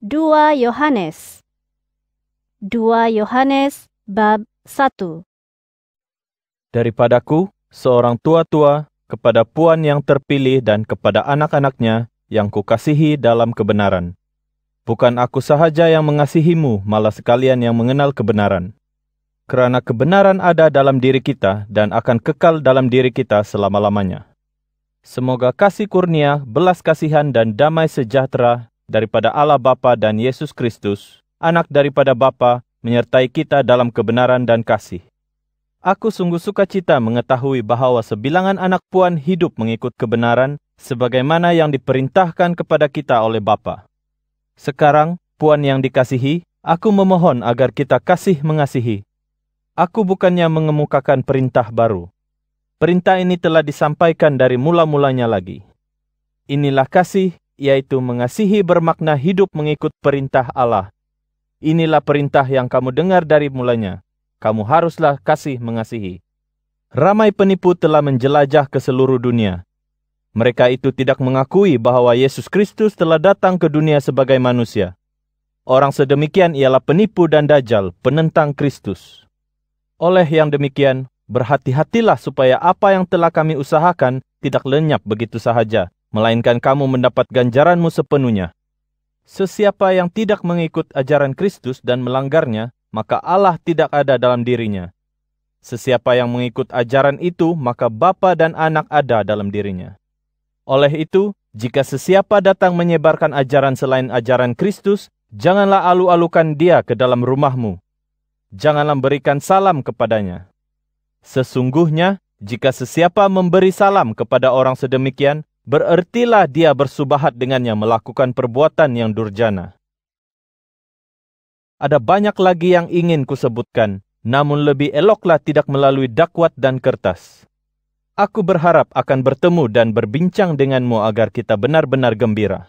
2 Yohanes 2 Yohanes bab 1 Daripadaku seorang tua-tua kepada puan yang terpilih dan kepada anak-anaknya yang kukasihi dalam kebenaran Bukan aku sahaja yang mengasihimu malah sekalian yang mengenal kebenaran Kerana kebenaran ada dalam diri kita dan akan kekal dalam diri kita selama-lamanya Semoga kasih kurnia, belas kasihan dan damai sejahtera daripada Allah Bapa dan Yesus Kristus, anak daripada Bapa, menyertai kita dalam kebenaran dan kasih. Aku sungguh sukacita mengetahui bahwa sebilangan anak puan hidup mengikut kebenaran sebagaimana yang diperintahkan kepada kita oleh Bapa. Sekarang, puan yang dikasihi, aku memohon agar kita kasih mengasihi. Aku bukannya mengemukakan perintah baru. Perintah ini telah disampaikan dari mula-mulanya lagi. Inilah kasih yaitu mengasihi bermakna hidup mengikut perintah Allah. Inilah perintah yang kamu dengar dari mulanya. Kamu haruslah kasih mengasihi. Ramai penipu telah menjelajah ke seluruh dunia. Mereka itu tidak mengakui bahwa Yesus Kristus telah datang ke dunia sebagai manusia. Orang sedemikian ialah penipu dan dajal, penentang Kristus. Oleh yang demikian, berhati-hatilah supaya apa yang telah kami usahakan tidak lenyap begitu sahaja, melainkan kamu mendapat ganjaranmu sepenuhnya. Sesiapa yang tidak mengikut ajaran Kristus dan melanggarnya, maka Allah tidak ada dalam dirinya. Sesiapa yang mengikut ajaran itu, maka Bapa dan Anak ada dalam dirinya. Oleh itu, jika sesiapa datang menyebarkan ajaran selain ajaran Kristus, janganlah alu-alukan dia ke dalam rumahmu. Janganlah berikan salam kepadanya. Sesungguhnya, jika sesiapa memberi salam kepada orang sedemikian, berertilah dia bersubahat dengannya melakukan perbuatan yang durjana. Ada banyak lagi yang ingin kusebutkan, namun lebih eloklah tidak melalui dakwat dan kertas. Aku berharap akan bertemu dan berbincang denganmu agar kita benar-benar gembira.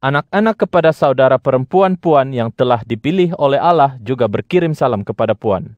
Anak-anak kepada saudara perempuan Puan yang telah dipilih oleh Allah juga berkirim salam kepada Puan.